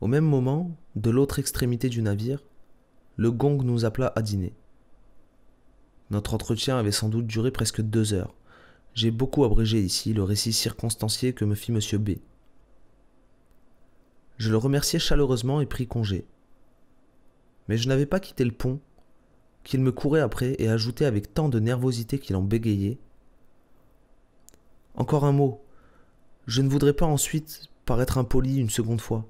Au même moment, de l'autre extrémité du navire, le gong nous appela à dîner. Notre entretien avait sans doute duré presque deux heures. J'ai beaucoup abrégé ici le récit circonstancié que me fit M. B. Je le remerciai chaleureusement et pris congé. Mais je n'avais pas quitté le pont qu'il me courait après et ajoutait avec tant de nervosité qu'il en bégayait. Encore un mot. Je ne voudrais pas ensuite paraître impoli une seconde fois.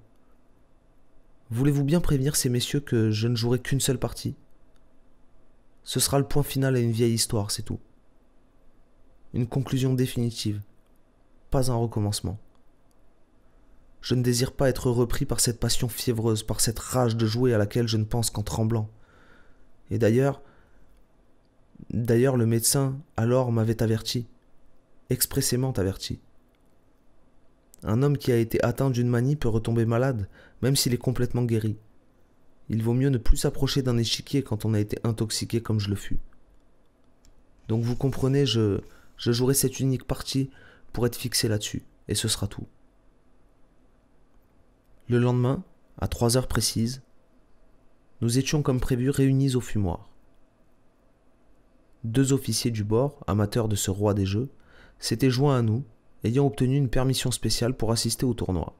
Voulez-vous bien prévenir ces messieurs que je ne jouerai qu'une seule partie Ce sera le point final à une vieille histoire, c'est tout. Une conclusion définitive, pas un recommencement. Je ne désire pas être repris par cette passion fiévreuse, par cette rage de jouer à laquelle je ne pense qu'en tremblant. Et d'ailleurs, d'ailleurs le médecin alors m'avait averti, expressément averti. Un homme qui a été atteint d'une manie peut retomber malade, même s'il est complètement guéri. Il vaut mieux ne plus s'approcher d'un échiquier quand on a été intoxiqué comme je le fus. Donc vous comprenez, je, je jouerai cette unique partie pour être fixé là-dessus, et ce sera tout. Le lendemain, à trois heures précises, nous étions comme prévu réunis au fumoir. Deux officiers du bord, amateurs de ce roi des jeux, s'étaient joints à nous, ayant obtenu une permission spéciale pour assister au tournoi.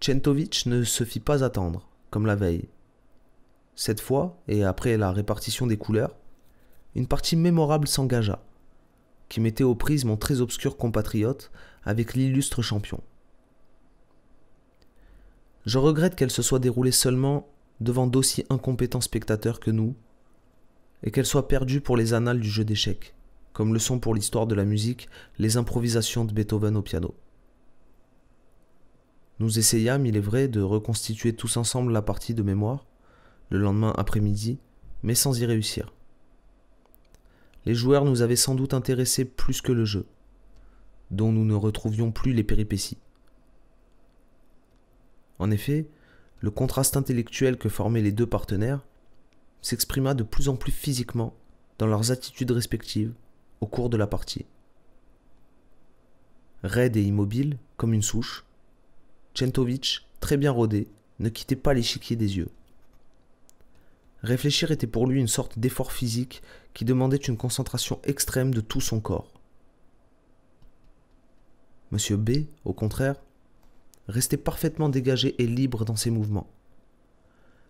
Tchentovitch ne se fit pas attendre, comme la veille. Cette fois, et après la répartition des couleurs, une partie mémorable s'engagea, qui mettait aux prises mon très obscur compatriote avec l'illustre champion. Je regrette qu'elle se soit déroulée seulement devant d'aussi incompétents spectateurs que nous, et qu'elle soit perdue pour les annales du jeu d'échecs, comme le sont pour l'histoire de la musique les improvisations de Beethoven au piano. Nous essayâmes, il est vrai, de reconstituer tous ensemble la partie de mémoire, le lendemain après-midi, mais sans y réussir. Les joueurs nous avaient sans doute intéressés plus que le jeu, dont nous ne retrouvions plus les péripéties. En effet, le contraste intellectuel que formaient les deux partenaires s'exprima de plus en plus physiquement dans leurs attitudes respectives au cours de la partie. Raide et immobile, comme une souche, Tchentovitch, très bien rodé, ne quittait pas l'échiquier des yeux. Réfléchir était pour lui une sorte d'effort physique qui demandait une concentration extrême de tout son corps. Monsieur B, au contraire, restait parfaitement dégagé et libre dans ses mouvements.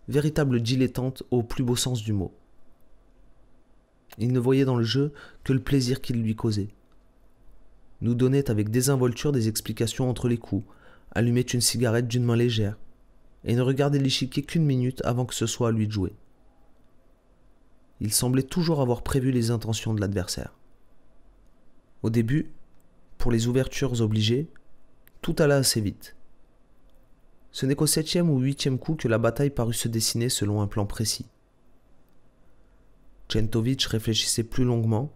Véritable dilettante au plus beau sens du mot. Il ne voyait dans le jeu que le plaisir qu'il lui causait. Nous donnait avec désinvolture des explications entre les coups, allumait une cigarette d'une main légère, et ne regardait l'échiquier qu'une minute avant que ce soit à lui de jouer. Il semblait toujours avoir prévu les intentions de l'adversaire. Au début, pour les ouvertures obligées, tout alla assez vite. Ce n'est qu'au septième ou huitième coup que la bataille parut se dessiner selon un plan précis. Tchentovitch réfléchissait plus longuement.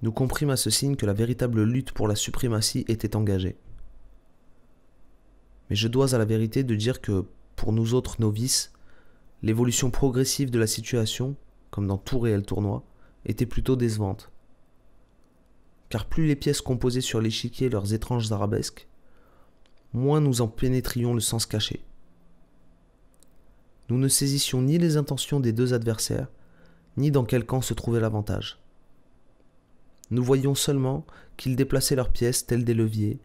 Nous comprîmes à ce signe que la véritable lutte pour la suprématie était engagée. Mais je dois à la vérité de dire que, pour nous autres novices, l'évolution progressive de la situation, comme dans tout réel tournoi, était plutôt décevante. Car plus les pièces composaient sur l'échiquier leurs étranges arabesques, moins nous en pénétrions le sens caché. Nous ne saisissions ni les intentions des deux adversaires, ni dans quel camp se trouvait l'avantage. Nous voyions seulement qu'ils déplaçaient leurs pièces telles des leviers,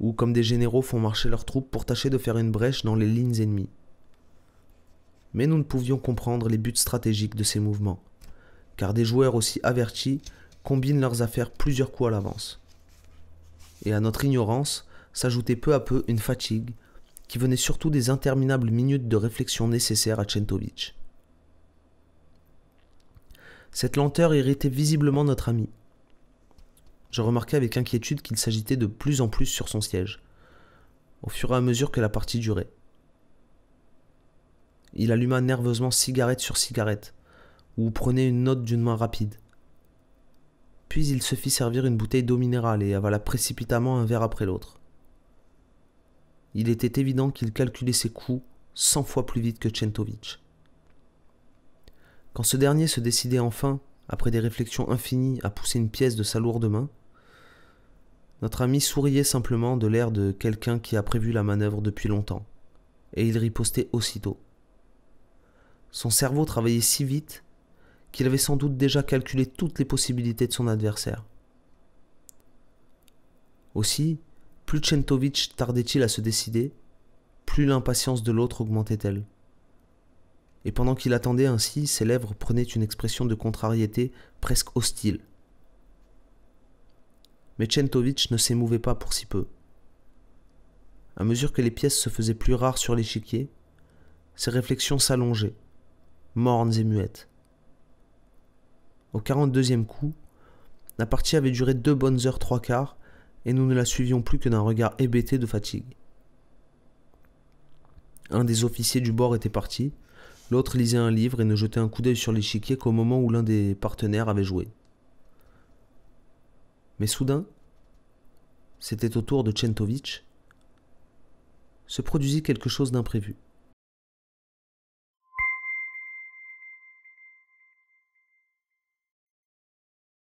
ou comme des généraux font marcher leurs troupes pour tâcher de faire une brèche dans les lignes ennemies. Mais nous ne pouvions comprendre les buts stratégiques de ces mouvements, car des joueurs aussi avertis combinent leurs affaires plusieurs coups à l'avance. Et à notre ignorance, s'ajoutait peu à peu une fatigue qui venait surtout des interminables minutes de réflexion nécessaires à Tchentovitch. Cette lenteur irritait visiblement notre ami. Je remarquai avec inquiétude qu'il s'agitait de plus en plus sur son siège, au fur et à mesure que la partie durait. Il alluma nerveusement cigarette sur cigarette, ou prenait une note d'une main rapide. Puis il se fit servir une bouteille d'eau minérale et avala précipitamment un verre après l'autre il était évident qu'il calculait ses coups cent fois plus vite que Tchentovitch. Quand ce dernier se décidait enfin, après des réflexions infinies, à pousser une pièce de sa lourde main, notre ami souriait simplement de l'air de quelqu'un qui a prévu la manœuvre depuis longtemps, et il ripostait aussitôt. Son cerveau travaillait si vite qu'il avait sans doute déjà calculé toutes les possibilités de son adversaire. Aussi, plus Tchentovitch tardait-il à se décider, plus l'impatience de l'autre augmentait-elle. Et pendant qu'il attendait ainsi, ses lèvres prenaient une expression de contrariété presque hostile. Mais Tchentovitch ne s'émouvait pas pour si peu. À mesure que les pièces se faisaient plus rares sur l'échiquier, ses réflexions s'allongeaient, mornes et muettes. Au quarante-deuxième coup, la partie avait duré deux bonnes heures trois quarts et nous ne la suivions plus que d'un regard hébété de fatigue. Un des officiers du bord était parti, l'autre lisait un livre et ne jetait un coup d'œil sur l'échiquier qu'au moment où l'un des partenaires avait joué. Mais soudain, c'était au tour de Tchentovitch, se produisit quelque chose d'imprévu.